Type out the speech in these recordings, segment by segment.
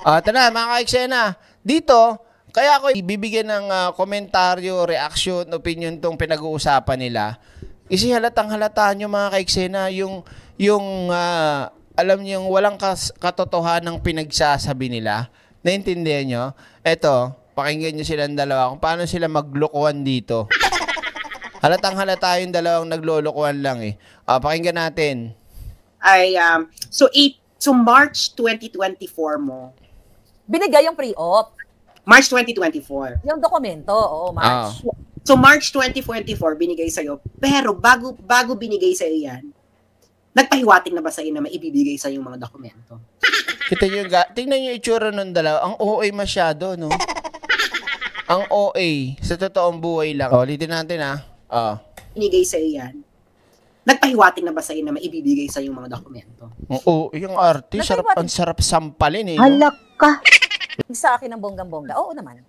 Uh, ah, ito mga kaeksena. Dito, kaya ako ibibigyan ng uh, komentaryo, reaction, opinion tong pinag-uusapan nila. Kasi halatang halata nyo mga kaeksena yung, yung uh, alam nyo, yung walang kas- katotohan ng pinagsasabi nila. Naintindihan nyo? Ito, pakinggan nyo silang dalawa kung paano sila maglokohan dito. halatang halata yung dalawang naglolokohan lang eh. Uh, pakinggan natin. Ay, um, so it so March 2024 mo, binigay yung pre-op. March 2024. Yung dokumento, oo, oh, March. Oh. So March 2024 binigay sa iyo. Pero bago bago binigay sa iyo 'yan, nagpahiwatig na ba sa iyo na maibibigay sa yung mga dokumento? Kita niyo ga, tingnan niyo itsura nung dalawa. Ang OA masyado, no? Ang OA sa totoong buhay lang. Oh, ulitin natin ah. Oh. Binigay sa iyo 'yan. Nagpahiwatig na ba sa iyo na maibibigay sa yung mga dokumento? Oo, yung artist, sarap, ang sarap sampalin eh. Halak, no? ka. Sa akin ang bonggang-bongga. Oo naman.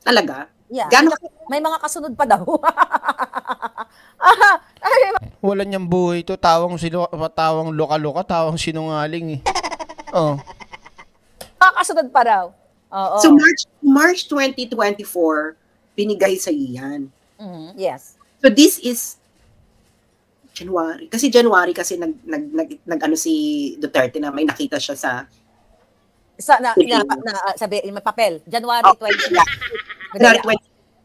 Talaga? Yeah. Gano? May mga kasunod pa daw. Wala niyang buhay to. Tawang, sino, tawang loka-loka, tawang sinungaling eh. Oo. Oh. Makakasunod ah, pa raw. Oo. So March, March 2024, binigay sa iyan. Mm-hmm. Yes. So this is January. Kasi January kasi nag, nag, nag, nag ano si Duterte na may nakita siya sa sa, na, na, na, ah, na sabi, yung papel, January 20. January 20.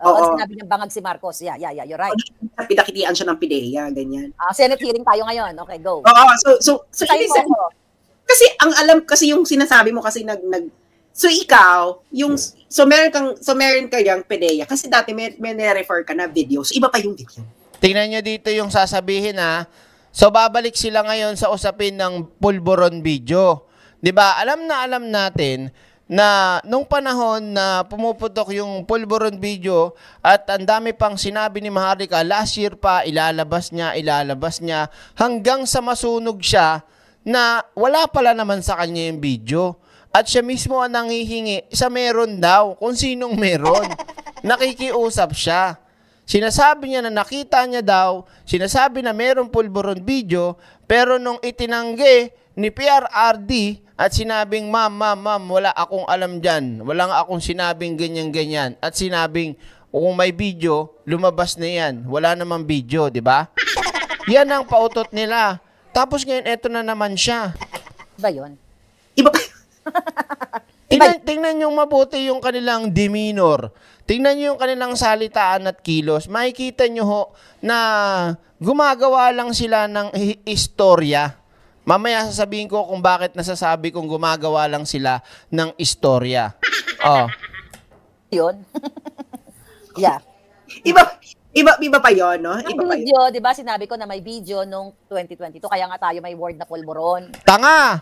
Oo, oh, sinabi ng bangag si Marcos. Yeah, yeah, yeah, you're right. Oh, pinakitian siya ng PDEA, ganyan. Ah, uh, Senate hearing tayo ngayon. Okay, go. Oo, oh, so, so, so, so ibig kasi ang alam, kasi yung sinasabi mo kasi nag, nag, so ikaw, yung, so meron kang, so meron kayang PDEA, Kasi dati may, may refer ka na video. So iba pa yung video. Tingnan niya dito yung sasabihin ha. So babalik sila ngayon sa usapin ng pulboron video. 'Di ba? Alam na alam natin na nung panahon na pumuputok yung pulburon video at ang dami pang sinabi ni Maharlika last year pa ilalabas niya, ilalabas niya hanggang sa masunog siya na wala pala naman sa kanya yung video. At siya mismo ang nangihingi sa meron daw, kung sinong meron. Nakikiusap siya. Sinasabi niya na nakita niya daw, sinasabi na meron pulburon video, pero nung itinanggi ni PRRD at sinabing, ma'am, ma'am, ma'am, wala akong alam dyan. Wala akong sinabing ganyan-ganyan. At sinabing, kung may video, lumabas na yan. Wala namang video, di ba? Yan ang pautot nila. Tapos ngayon, eto na naman siya. Iba yun? Iba pa. tingnan, tingnan yung mabuti yung kanilang demeanor. Tingnan nyo yung kanilang salitaan at kilos. Makikita nyo ho na gumagawa lang sila ng istorya Mamaya sasabihin ko kung bakit nasasabi kong gumagawa lang sila ng istorya. Oh. 'Yon. yeah. Iba, iba, iba pa yon no? Iba pa video, di ba sinabi ko na may video nung 2022, kaya nga tayo may word na polboron. Tanga!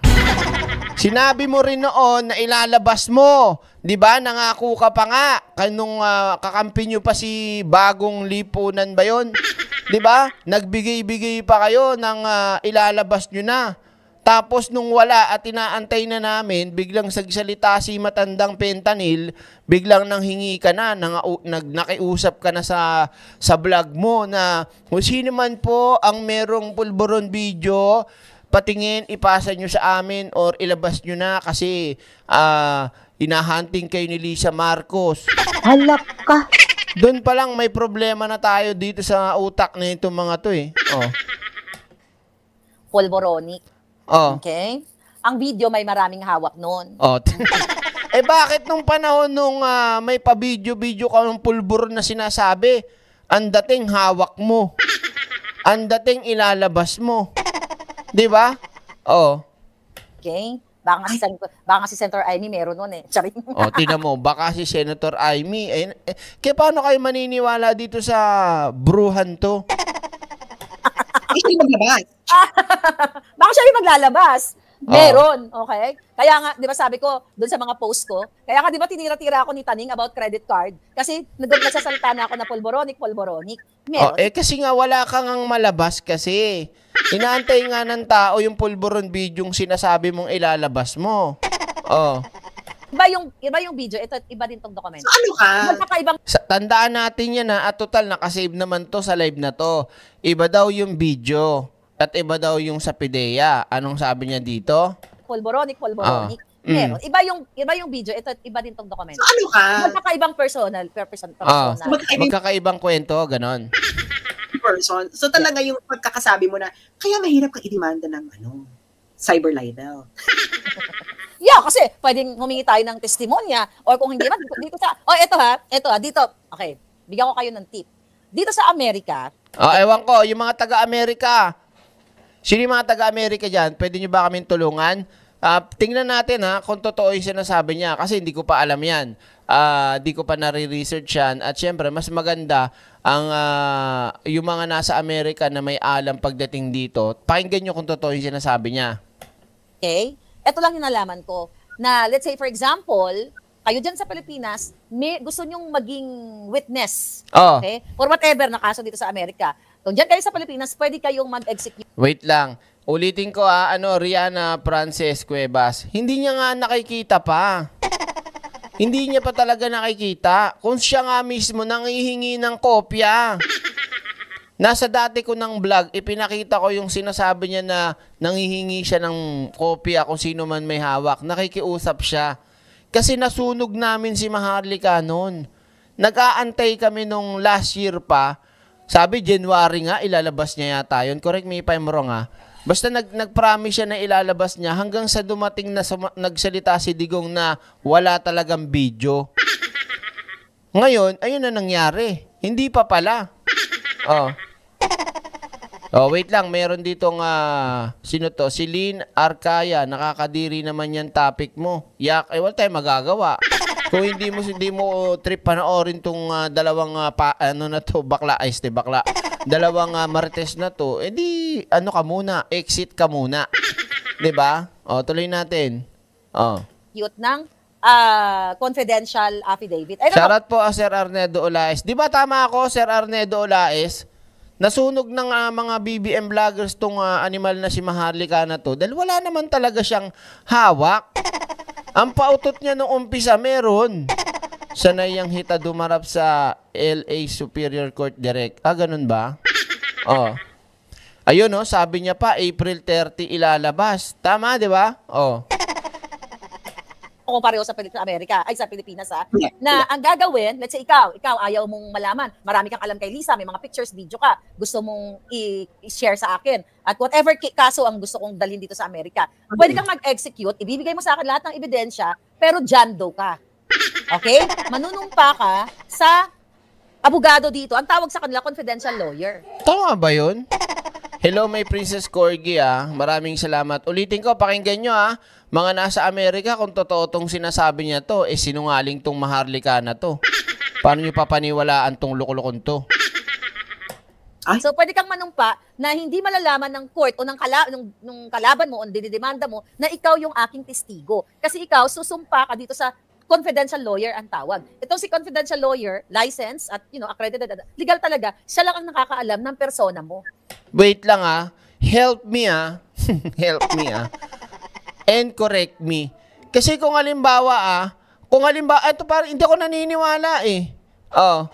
Sinabi mo rin noon na ilalabas mo. 'Di ba? Nangako ka pa nga kanong uh, kakampi nyo pa si Bagong Lipunan ba 'yon? 'Di ba? Nagbigay-bigay pa kayo ng uh, ilalabas nyo na. Tapos nung wala at inaantay na namin, biglang sagsalita si matandang pentanil, biglang nanghingi ka na, nang, nag, nakiusap ka na sa, sa vlog mo na kung sino man po ang merong pulburon video, patingin, ipasa nyo sa amin or ilabas nyo na kasi uh, ah, inahunting kayo ni Lisa Marcos. Halak ka! Doon pa lang may problema na tayo dito sa utak na itong mga to eh. Oh. Polvoronic. Oh. Okay? Ang video may maraming hawak noon. Oh. eh bakit nung panahon nung uh, may pa-video-video ka ng pulbor na sinasabi, ang dating hawak mo. Ang dating ilalabas mo. 'Di ba? Oh. Okay? Baka si, Sen- baka si Senator Amy meron nun eh. Charing. o, tingnan mo, baka si Senator Amy. Eh, eh, kaya paano kayo maniniwala dito sa bruhan to? Hindi maglalabas. baka siya yung maglalabas. Ah. Meron, oh. okay? Kaya nga, di ba sabi ko, doon sa mga post ko, kaya nga, di ba tinira-tira ako ni Taning about credit card? Kasi nagsasalita na ako na polboronic, polboronic. Meron. Oh, eh kasi nga wala kang malabas kasi. Inaantay nga ng tao yung pulburon video yung sinasabi mong ilalabas mo. Oh. Iba yung, iba yung video. Ito, iba din tong dokumento. So, ano ka? Magkakaibang... Sa, tandaan natin yan ha. At total, nakasave naman to sa live na to. Iba daw yung video. At iba daw yung sa PIDEA. Anong sabi niya dito? Polboronic, polboronic. Oh. Ah, mm. Pero, iba yung iba yung video, ito iba din tong dokumento. So, ano ka? Magkakaibang personal, person, ah, personal. Oh, magkakaibang, magkakaibang kwento, ganon person. So talaga yung pagkakasabi mo na, kaya mahirap kang idemanda ng ano, cyber libel. yeah, kasi pwedeng humingi tayo ng testimonya or kung hindi man, dito sa, oh, ito ha, ito ha, dito, okay, bigyan ko kayo ng tip. Dito sa Amerika. Oh, ewan ko, yung mga taga-Amerika. Sino yung mga taga-Amerika dyan? Pwede nyo ba kaming tulungan? Uh, tingnan natin ha kung totoo yung sinasabi niya kasi hindi ko pa alam yan. Uh, ah, hindi ko pa nare-research yan. At syempre, mas maganda ang uh, yung mga nasa Amerika na may alam pagdating dito, pakinggan nyo kung totoo yung sinasabi niya. Okay? Ito lang yung nalaman ko. Na let's say for example, kayo dyan sa Pilipinas, may, gusto nyong maging witness. Oh. Okay? For whatever na kaso dito sa Amerika. Kung dyan kayo sa Pilipinas, pwede kayong mag-execute. Wait lang. Ulitin ko ah, ano, Rihanna Frances Cuevas. Hindi niya nga nakikita pa. Hindi niya pa talaga nakikita kung siya nga mismo nangihingi ng kopya. Nasa dati ko ng vlog, ipinakita ko yung sinasabi niya na nangihingi siya ng kopya kung sino man may hawak. Nakikiusap siya. Kasi nasunog namin si Maharlika noon. Nag-aantay kami nung last year pa. Sabi, January nga, ilalabas niya yata yun. Correct me if I'm wrong ha ah. Basta nag nagpromise siya na ilalabas niya hanggang sa dumating na suma- nagsalita si Digong na wala talagang video. Ngayon, ayun na nangyari. Hindi pa pala. Oh. Oh, wait lang. Meron dito nga, uh, sino to? Si Lynn Arkaya, Nakakadiri naman 'yang topic mo. Yak, eh, wala tayong magagawa. Kung hindi mo, hindi mo trip panoorin tong uh, dalawang, uh, pa, ano na to, bakla, ay, este, bakla dalawang uh, martes na to, edi eh, ano ka muna, exit ka muna. 'Di ba? O, tuloy natin. Oh. Cute nang uh, ah, confidential affidavit. Ay, Shoutout po uh, Sir Arnedo Olaes. Di ba tama ako, Sir Arnedo Olaes? Nasunog ng uh, mga BBM vloggers tong uh, animal na si Maharlika na to dahil wala naman talaga siyang hawak. Ang pautot niya nung umpisa meron. Siya na hita dumarap sa LA Superior Court direct. Ah, ganun ba? Oh. Ayun, no? Oh, sabi niya pa, April 30 ilalabas. Tama, di ba? Oh. Ako pareho sa Pilip Amerika, ay sa Pilipinas ha, ah. na ang gagawin, let's say ikaw, ikaw ayaw mong malaman, marami kang alam kay Lisa, may mga pictures, video ka, gusto mong i-share sa akin. At whatever kaso ang gusto kong dalhin dito sa Amerika, pwede kang mag-execute, ibibigay mo sa akin lahat ng ebidensya, pero John Doe ka. Okay? Manunumpa ka sa abogado dito. Ang tawag sa kanila, confidential lawyer. Tama ba yun? Hello, my Princess Corgi ah. Maraming salamat. Ulitin ko, pakinggan nyo ah. Mga nasa Amerika, kung totoo tong sinasabi niya to, eh sinungaling tong maharlika na to. Paano nyo papaniwalaan tong lukulukon to? Ay? So pwede kang manumpa na hindi malalaman ng court o ng, kala- ng, ng kalaban mo o dinidemanda mo na ikaw yung aking testigo. Kasi ikaw susumpa ka dito sa confidential lawyer ang tawag. Itong si confidential lawyer, license at you know, accredited, legal talaga, siya lang ang nakakaalam ng persona mo. Wait lang ah. Help me ah. Help me ah. And correct me. Kasi kung halimbawa ah, kung halimbawa, ito parang hindi ako naniniwala eh. Oh.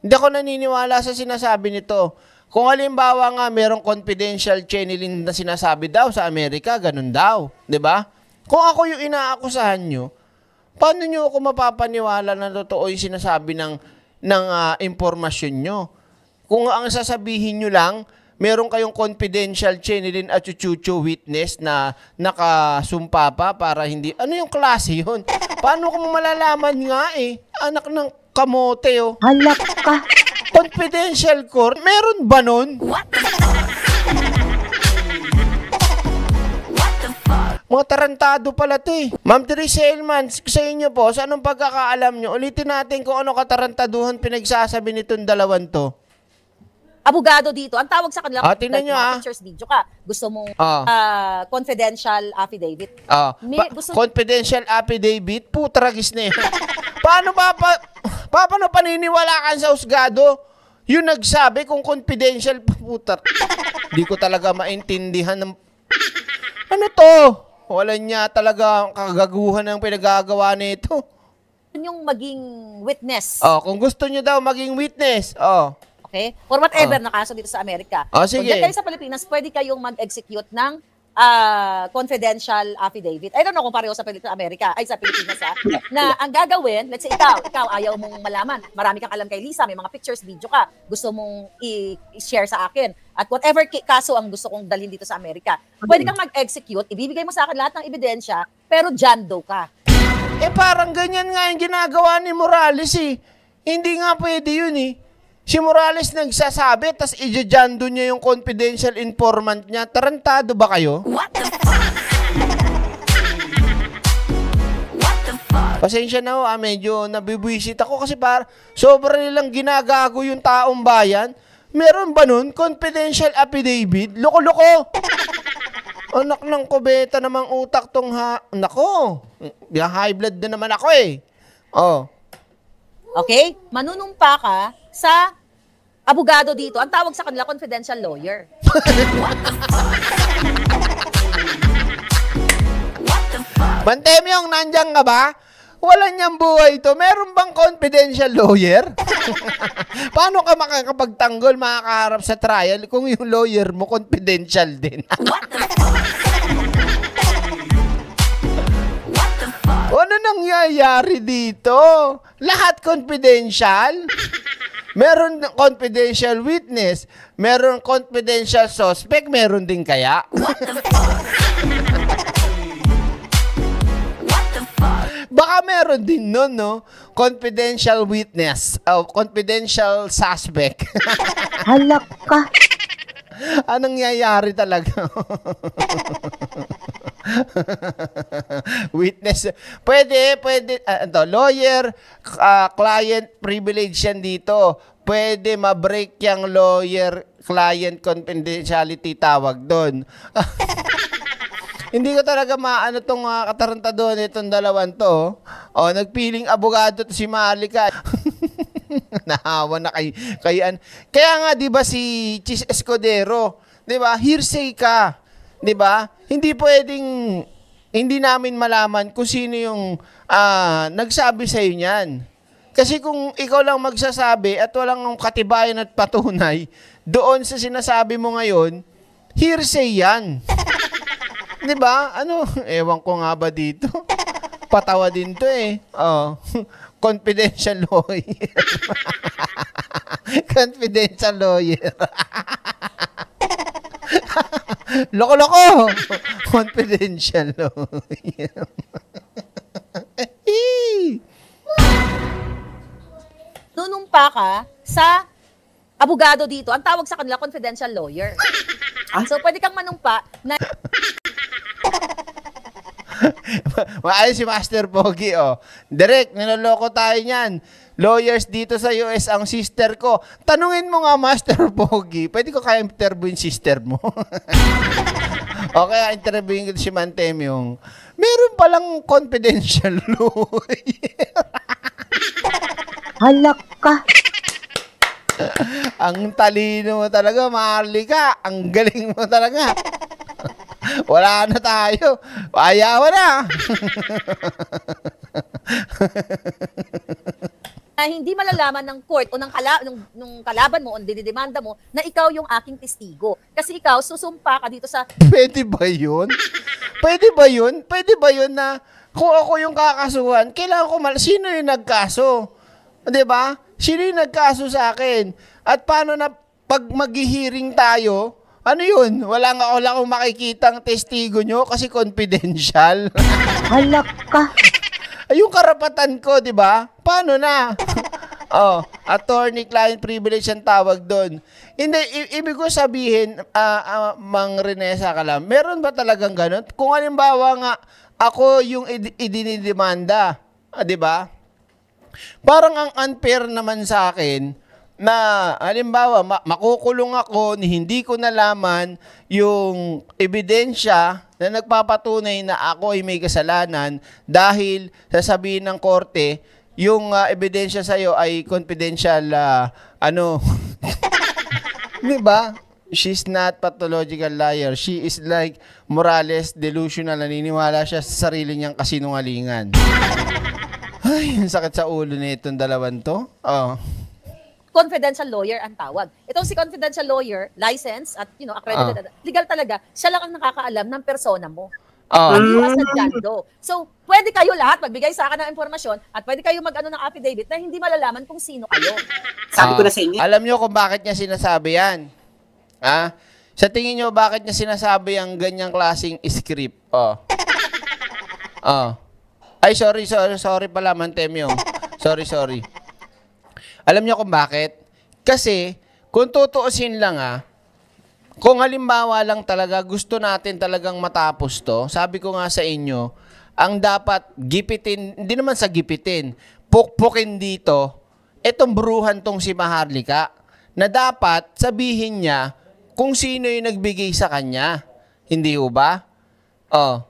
Hindi ako naniniwala sa sinasabi nito. Kung halimbawa nga merong confidential channeling na sinasabi daw sa Amerika, ganun daw, 'di ba? Kung ako yung inaakusahan nyo, paano nyo ako mapapaniwala na totoo yung sinasabi ng, ng uh, impormasyon nyo? Kung ang sasabihin nyo lang, meron kayong confidential chinilin at chuchucho witness na nakasumpa pa para hindi, ano yung klase yun? Paano ko malalaman nga eh, anak ng kamote oh. Halak ka. Confidential court, meron ba nun? What? Mga tarantado pala to eh. Ma'am Teresa Elman, sa inyo po, sa anong pagkakaalam nyo, ulitin natin kung ano katarantaduhan pinagsasabi nitong dalawan to. Abogado dito, ang tawag sa kanila, Ah, tingnan nyo, ah. pictures, video ka, gusto mong Ah. ah, confidential affidavit. Ah, May- pa- gusto- confidential affidavit, putragis na yun. paano pa, pa, pa- paano paniniwalaan sa usgado? Yung nagsabi kung confidential, puta. Hindi ko talaga maintindihan ng... Ano to? Wala niya talaga ang kagaguhan ng pinagagawa nito. Yung maging witness. Oh, kung gusto niyo daw maging witness. Oh. Okay? For whatever oh. na kaso dito sa Amerika. Oh, sige. Kung dyan kayo sa Pilipinas, pwede kayong mag-execute ng uh, confidential affidavit. I don't know kung pareho sa Pilipinas, Amerika, ay sa Pilipinas ha, ah, na ang gagawin, let's say ikaw, ikaw ayaw mong malaman, marami kang alam kay Lisa, may mga pictures, video ka, gusto mong i-share sa akin, at whatever kaso ang gusto kong dalhin dito sa Amerika, pwede kang mag-execute, ibibigay mo sa akin lahat ng ebidensya, pero John Doe ka. Eh parang ganyan nga yung ginagawa ni Morales eh. Hindi nga pwede yun eh. Si Morales nagsasabi, tas ijajan doon niya yung confidential informant niya. Tarantado ba kayo? What the fuck? What the fuck? Pasensya na ho, ah, medyo nabibwisit ako kasi par sobra nilang ginagago yung taong bayan. Meron ba nun? Confidential affidavit? Loko-loko! Anak ng kubeta namang utak tong ha... Nako! High blood na naman ako eh. Oh. Okay? Manunumpa ka sa abogado dito. Ang tawag sa kanila, confidential lawyer. Bantemyong, nandiyan ka ba? Wala niyang buhay ito. Meron bang confidential lawyer? Paano ka makakapagtanggol, makakaharap sa trial kung yung lawyer mo confidential din? What the fuck? Ano nangyayari dito? Lahat confidential? Meron confidential witness, meron confidential suspect, meron din kaya? What the fuck? Baka meron din nun, no? Confidential witness. Oh, confidential suspect. Halak ka. Anong nangyayari talaga? Witness. Pwede, pwede. Uh, ito, lawyer, uh, client privilege yan dito. Pwede ma-break yung lawyer client confidentiality tawag doon. Hindi ko talaga maano tong uh, katarantado nitong dalawan to. O, oh, nagpiling abogado to si Malika. Nahawa na kay, kay an. Kaya nga 'di ba si Chis Escudero, 'di ba? Hearsay ka. 'Di ba? Hindi pwedeng hindi namin malaman kung sino yung uh, nagsabi sa iyo niyan. Kasi kung ikaw lang magsasabi at walang katibayan at patunay doon sa sinasabi mo ngayon, hearsay yan. 'Di ba? Ano, ewan ko nga ba dito. Patawa din 'to eh. Oh. confidential lawyer. confidential lawyer. Loko-loko! Confidential lawyer. Nunumpa ka sa abogado dito. Ang tawag sa kanila, confidential lawyer. Ah? So, pwede kang manumpa na Maayos si Master Pogi, oh. Direk, niloloko tayo niyan. Lawyers dito sa US ang sister ko. Tanungin mo nga, Master Pogi, pwede ko kaya interviewin sister mo? o kaya interviewin ko si Mantem yung Meron palang confidential lawyer. Halak ka. ang talino mo talaga, Marlika. Ang galing mo talaga. Wala na tayo. Payawa na. na hindi malalaman ng court o ng, kala, ng, ng kalaban mo o dinidemanda mo na ikaw yung aking testigo. Kasi ikaw, susumpa ka dito sa... Pwede ba yun? Pwede ba yun? Pwede ba yun na kung ako yung kakasuhan, kailangan ko mal... Sino yung nagkaso? Di ba? Sino yung nagkaso sa akin? At paano na pag maghihiring tayo, ano yun? Wala nga, wala akong makikitang testigo nyo kasi confidential. Halak ka. Ay, yung karapatan ko, di ba? Paano na? oh, attorney client privilege ang tawag doon. Hindi, i- ibig ko sabihin, uh, uh, Mang Renesa ka lang, meron ba talagang ganun? Kung halimbawa nga, ako yung id- idinidemanda, ah, di ba? Parang ang unfair naman sa akin, na halimbawa ma- makukulong ako ni hindi ko nalaman yung ebidensya na nagpapatunay na ako ay may kasalanan dahil sasabihin ng korte yung uh, ebidensya sa iyo ay confidential uh, ano 'di ba she's not pathological liar she is like Morales delusional naniniwala siya sa sarili niyang kasinungalingan ay ang sakit sa ulo nitong dalawan to oh confidential lawyer ang tawag. Itong si confidential lawyer, license at you know, accredited, uh. legal talaga, siya lang ang nakakaalam ng persona mo. Oh. Um, so, pwede kayo lahat magbigay sa akin ng impormasyon at pwede kayo mag-ano ng affidavit na hindi malalaman kung sino kayo. Sabi uh, ko na ah. sa inyo. Alam nyo kung bakit niya sinasabi yan? Ha? Sa tingin nyo, bakit niya sinasabi ang ganyang klasing script? Oh. oh. Ay, sorry, sorry, sorry pala, Mantemyo. Sorry, sorry. Alam niyo kung bakit? Kasi, kung tutuusin lang ah, kung halimbawa lang talaga gusto natin talagang matapos to, sabi ko nga sa inyo, ang dapat gipitin, hindi naman sa gipitin, pukpukin dito, etong bruhan tong si Maharlika, na dapat sabihin niya kung sino yung nagbigay sa kanya. Hindi ho ba? Oh.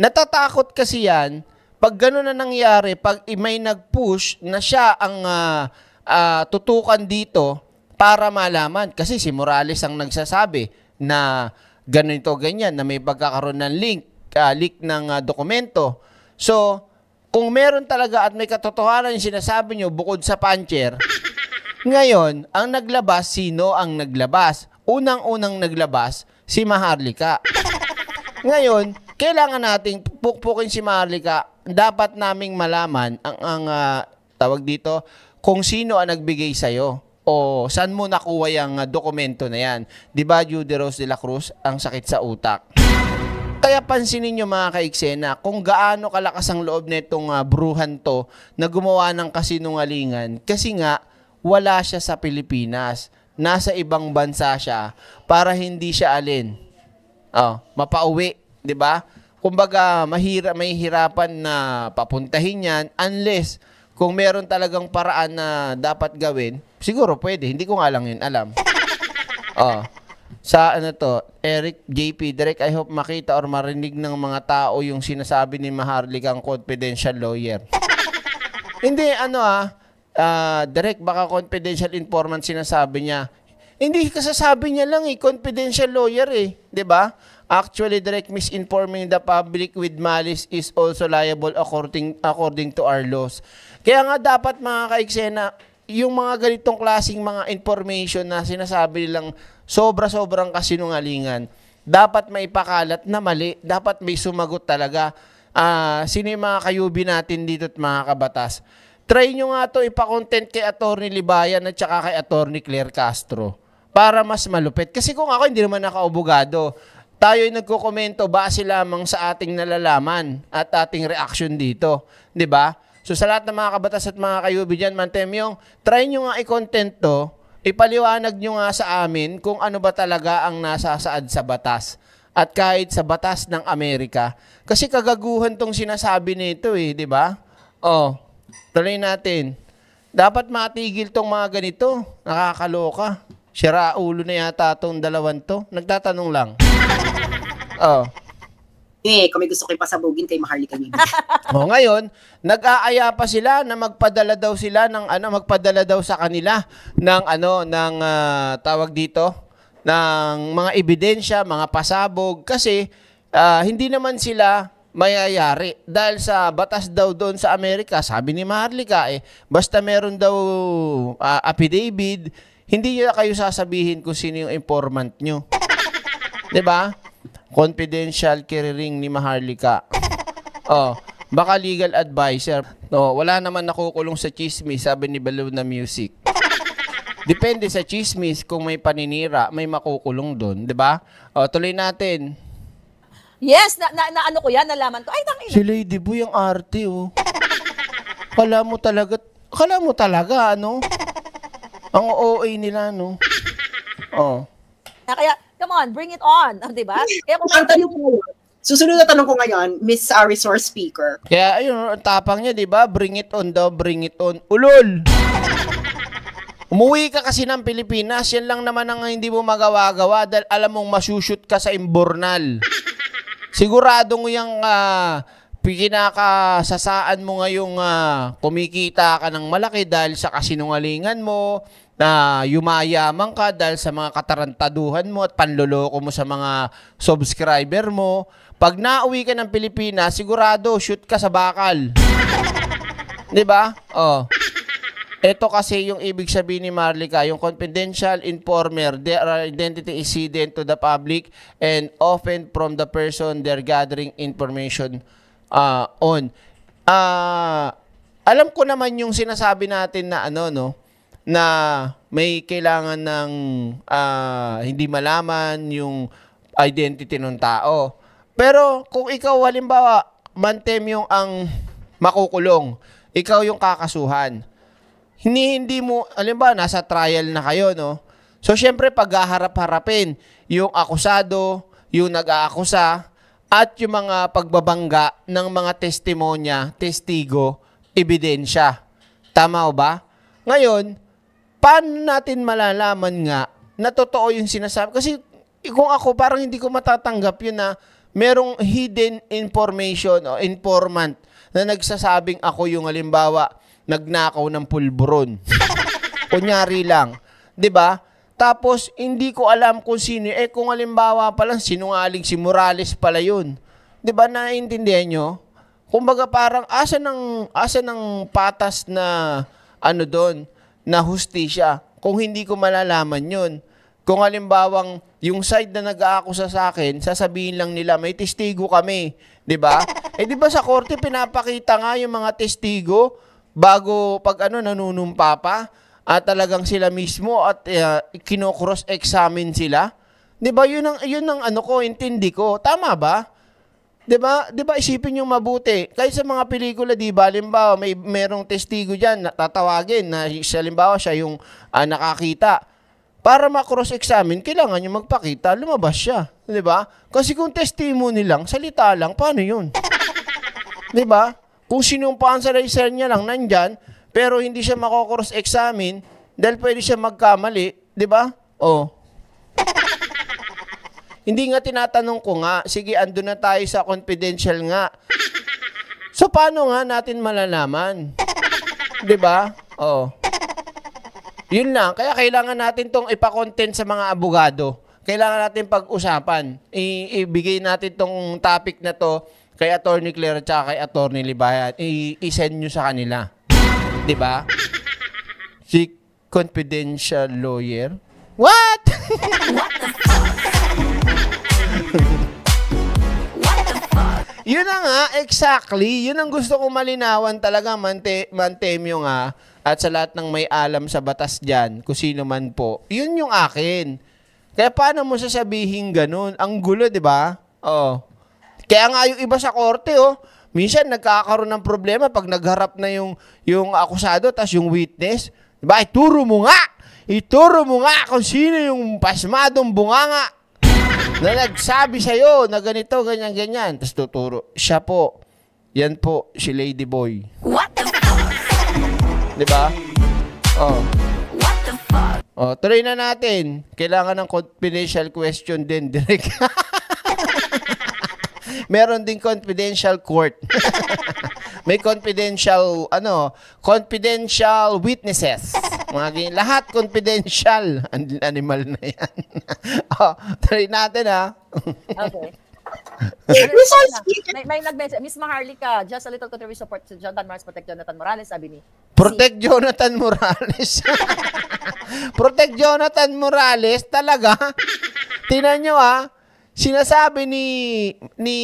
Natatakot kasi yan, pag gano'n na nangyari, pag may nag-push na siya ang uh, uh, tutukan dito para malaman. Kasi si Morales ang nagsasabi na ganito ganyan, na may pagkakaroon ng link, uh, leak ng uh, dokumento. So, kung meron talaga at may katotohanan sinasabi nyo bukod sa puncher, ngayon, ang naglabas, sino ang naglabas? Unang-unang naglabas, si Maharlika. Ngayon, kailangan nating pukpukin si Maharlika. Dapat naming malaman ang, ang uh, tawag dito, kung sino ang nagbigay sa iyo o saan mo nakuha yung ah, dokumento na yan. Di ba, Judy Rose de la Cruz, ang sakit sa utak. Kaya pansinin nyo mga kaiksena kung gaano kalakas ang loob nitong uh, bruhan to na gumawa ng kasinungalingan kasi nga wala siya sa Pilipinas. Nasa ibang bansa siya para hindi siya alin. Oh, mapauwi, 'di ba? Kumbaga mahirap, may hirapan na papuntahin 'yan unless kung meron talagang paraan na dapat gawin, siguro pwede. Hindi ko nga lang yun alam. oh. Sa ano to, Eric JP, Direct, I hope makita or marinig ng mga tao yung sinasabi ni Maharlika Maharlikang confidential lawyer. Hindi, ano ah, uh, Direk, baka confidential informant sinasabi niya. Hindi kasasabi niya lang eh, confidential lawyer eh, 'di ba? Actually, direct misinforming the public with malice is also liable according according to our laws. Kaya nga dapat mga kaeksena, yung mga ganitong klasing mga information na sinasabi nilang sobra-sobrang kasinungalingan, dapat may pakalat na mali, dapat may sumagot talaga. Uh, sino yung mga kayubi natin dito at mga kabatas? Try nyo nga to ipakontent kay Atty. Libayan at saka kay Atty. Claire Castro para mas malupit. Kasi kung ako, hindi naman nakaobugado. Tayo'y nagkukomento base lamang sa ating nalalaman at ating reaction dito. 'Di ba? So sa lahat ng mga kabatas at mga kayubi dyan, Mantemyong, try nyo nga i-content to, ipaliwanag nyo nga sa amin kung ano ba talaga ang nasa saad sa batas at kahit sa batas ng Amerika. Kasi kagaguhan tong sinasabi nito eh, di ba? Oh, tuloy natin. Dapat matigil tong mga ganito. Nakakaloka. Sira ulo na yata tong dalawan to. Nagtatanong lang. oh. Eh, kung may gusto kayo pasabugin kay Maharlika Mimi. o ngayon, nag-aaya pa sila na magpadala daw sila ng ano, magpadala daw sa kanila ng ano, ng uh, tawag dito, ng mga ebidensya, mga pasabog kasi uh, hindi naman sila mayayari dahil sa batas daw doon sa Amerika, sabi ni Maharlika eh, basta meron daw uh, affidavit, hindi niya kayo sasabihin kung sino yung informant nyo. 'Di ba? Confidential kiriring ni Maharlika. Oh, baka legal advisor. No, oh, wala naman nakukulong sa chismis, sabi ni Baloo na music. Depende sa chismis kung may paninira, may makukulong doon, 'di ba? Oh, tuloy natin. Yes, na, na, na ano ko yan, nalaman ko. Ay, tang ina. Si Lady Boy ang arte, oh. Kala mo talaga, kala mo talaga, ano? Ang OA nila, no? Oh. Na kaya, Come on, bring it on. Oh, diba? Kaya kung ang tanong ko, Susunod na tanong ko ngayon, Miss uh, Resource Speaker. Kaya ayun, ang tapang niya, di ba? Bring it on daw, bring it on. Ulol! Umuwi ka kasi ng Pilipinas, yan lang naman ang hindi mo magawa-gawa dahil alam mong masushoot ka sa imbornal. Sigurado mo yung uh, pinakasasaan mo ngayong uh, kumikita ka ng malaki dahil sa kasinungalingan mo, na yumayaman ka dahil sa mga katarantaduhan mo at panloloko mo sa mga subscriber mo. Pag nauwi ka ng Pilipinas, sigurado shoot ka sa bakal. 'Di ba? Oh. Ito kasi yung ibig sabihin ni Marlica, yung confidential informer, their identity is hidden to the public and often from the person they're gathering information uh, on. Uh, alam ko naman yung sinasabi natin na ano, no? na may kailangan ng uh, hindi malaman yung identity ng tao. Pero kung ikaw halimbawa, mantem yung ang makukulong, ikaw yung kakasuhan. Hindi hindi mo, halimbawa nasa trial na kayo, no? So syempre paghaharap-harapin yung akusado, yung nag-aakusa at yung mga pagbabangga ng mga testimonya, testigo, ebidensya. Tama o ba? Ngayon, paano natin malalaman nga na totoo yung sinasabi? Kasi kung ako, parang hindi ko matatanggap yun na merong hidden information o informant na nagsasabing ako yung halimbawa nagnakaw ng pulburon. Kunyari lang. 'Di ba? Tapos hindi ko alam kung sino. Eh kung halimbawa pa lang sinungaling si Morales pala 'yun. 'Di ba naiintindihan nyo? Kumbaga parang asa ng asa ng patas na ano doon na hustisya kung hindi ko malalaman yun. Kung halimbawang yung side na nag-aakusa sa akin, sasabihin lang nila, may testigo kami. 'di ba? eh 'di ba sa korte pinapakita nga yung mga testigo bago pag ano nanunumpa pa at ah, talagang sila mismo at uh, ah, kino examine sila. 'Di ba? Yun ang yun ang ano ko intindi ko. Tama ba? 'Di ba? 'Di ba isipin yung mabuti. Kahit sa mga pelikula, 'di ba, halimbawa may merong testigo diyan na tatawagin na siya halimbawa siya yung ah, nakakita. Para ma-cross-examine, kailangan niya magpakita, lumabas siya. 'Di ba? Kasi kung testimony lang, salita lang, paano 'yun? 'Di ba? Kung sino yung laser niya lang nandyan, pero hindi siya mako-cross-examine dahil pwede siya magkamali, 'di ba? Oh, hindi nga tinatanong ko nga, sige, ando na tayo sa confidential nga. So, paano nga natin malalaman? ba? Diba? Oo. Yun lang. Kaya kailangan natin tong ipakontent sa mga abogado. Kailangan natin pag-usapan. I- ibigay natin tong topic na to kay Attorney Claire at kay Attorney Libayan. I- i-send nyo sa kanila. ba? Diba? Si confidential lawyer. What? What the fuck? yun na nga, exactly. Yun ang gusto kong malinawan talaga, Mante, Mantemyo nga, at sa lahat ng may alam sa batas dyan, kung sino man po. Yun yung akin. Kaya paano mo sasabihin ganun? Ang gulo, di ba? Oo. Kaya nga yung iba sa korte, oh, minsan nagkakaroon ng problema pag nagharap na yung, yung akusado tas yung witness. Di ba? Ituro mo nga! Ituro mo nga kung sino yung pasmadong bunganga na nagsabi sa'yo na ganito, ganyan, ganyan. Tapos tuturo, siya po, yan po, si Lady Boy. What the fuck? Di ba? Oh. What the fuck? Oh, try na natin. Kailangan ng confidential question din, direct. Meron din confidential court. May confidential, ano, confidential witnesses. Mga ganyan. Lahat confidential. Ang animal na yan. oh, try natin ha. Ah. okay. may, may nag-message. Miss Maharlika, just a little contrary support to Jonathan Morales, protect Jonathan Morales, sabi ni. Protect Jonathan Morales. protect Jonathan Morales, talaga. Tinan nyo ha? Ah. sinasabi ni ni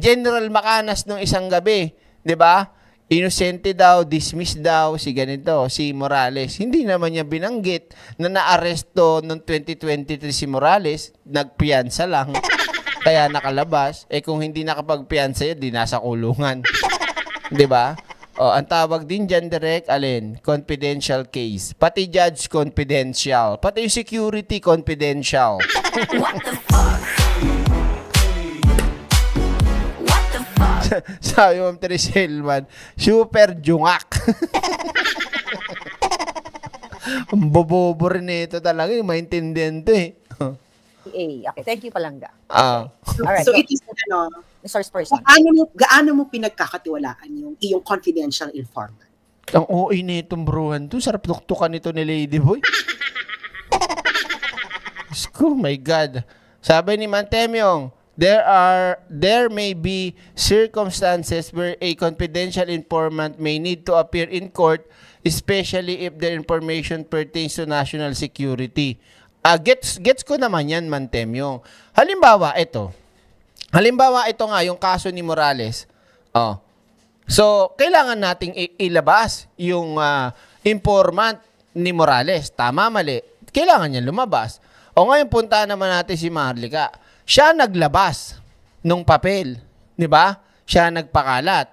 General Macanas nung isang gabi, 'di ba? inosente daw, dismissed daw si ganito, si Morales. Hindi naman niya binanggit na naaresto noong 2023 si Morales, nagpiyansa lang. Kaya nakalabas. Eh kung hindi nakapagpiyansa yun, di nasa kulungan. 'Di ba? O, ang tawag din dyan, direct, alin, confidential case. Pati judge, confidential. Pati security, confidential. What the fuck? sabi Ma'am Therese Hillman, super jungak. Ang bobobo rin ito talaga. Maintindihan to eh. PA. Ako, thank you, Palangga. Ah. Uh, Right, so, go. it is, ano, resource person. Gaano mo, gaano mo pinagkakatiwalaan yung iyong confidential informant? Ang OA na itong bruhan to. Sarap tuktukan ito ni Lady Boy. Diyos my God. Sabi ni Mantemyong, there are there may be circumstances where a confidential informant may need to appear in court especially if the information pertains to national security. Uh, gets gets ko naman 'yan, Mantemyo. Halimbawa ito. Halimbawa ito nga yung kaso ni Morales. Oh. So, kailangan nating ilabas yung uh, informant ni Morales. Tama mali. Kailangan niya lumabas. O ngayon punta naman natin si Marlica. Siya naglabas ng papel, 'di ba? Siya nagpakalat.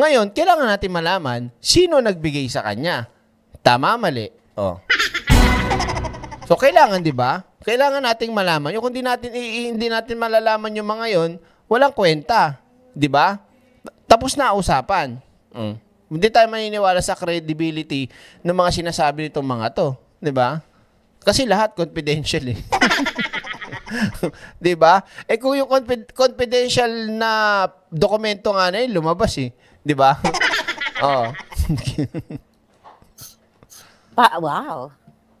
Ngayon, kailangan natin malaman sino nagbigay sa kanya. Tama mali? Oh. So kailangan 'di ba? Kailangan nating malaman. Yung kung hindi natin hindi natin malalaman yung mga 'yon, walang kwenta, 'di ba? Tapos na usapan. Mm. Hindi tayo maniniwala sa credibility ng mga sinasabi nitong mga 'to, 'di ba? Kasi lahat confidential eh. 'Di ba? Eh kung yung confid- confidential na dokumento nga na yun, lumabas eh, 'di ba? Oo. Pa, wow.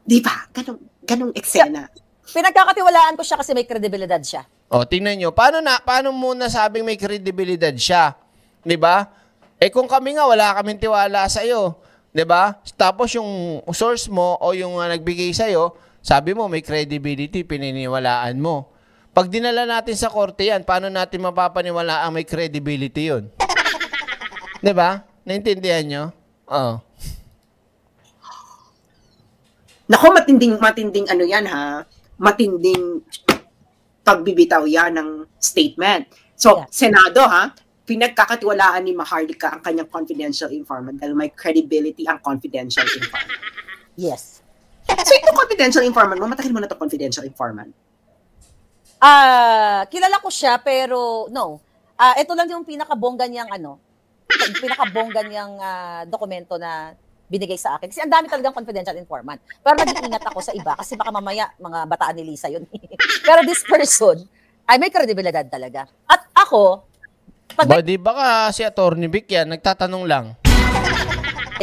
Di ba? Ganong, ganong eksena. Pinagkakatiwalaan ko siya kasi may kredibilidad siya. Oh, tingnan niyo. Paano, na, paano mo nasabing may kredibilidad siya? Di ba? Eh kung kami nga, wala kaming tiwala sa iyo, Di ba? Tapos yung source mo o yung uh, nagbigay iyo, sabi mo, may credibility, pininiwalaan mo. Pag dinala natin sa korte yan, paano natin mapapaniwala ang may credibility yun? ba? diba? Naintindihan nyo? Oo. Nako, matinding, matinding ano yan ha? Matinding pagbibitaw yan ng statement. So, yeah. Senado ha, pinagkakatiwalaan ni Maharlika ang kanyang confidential informant dahil may credibility ang confidential informant. Yes. So itong confidential informant mo, matagal mo na itong confidential informant? Ah, uh, kilala ko siya pero no. Ah, uh, ito lang yung pinakabongga niyang ano, pinakabongga niyang uh, dokumento na binigay sa akin. Kasi ang dami talagang confidential informant. Pero nag-iingat ako sa iba kasi baka mamaya mga bataan ni Lisa yun. Eh. pero this person, ay may kredibilidad talaga. At ako, pag... Ba, di ba ka si Attorney Vic yan, nagtatanong lang?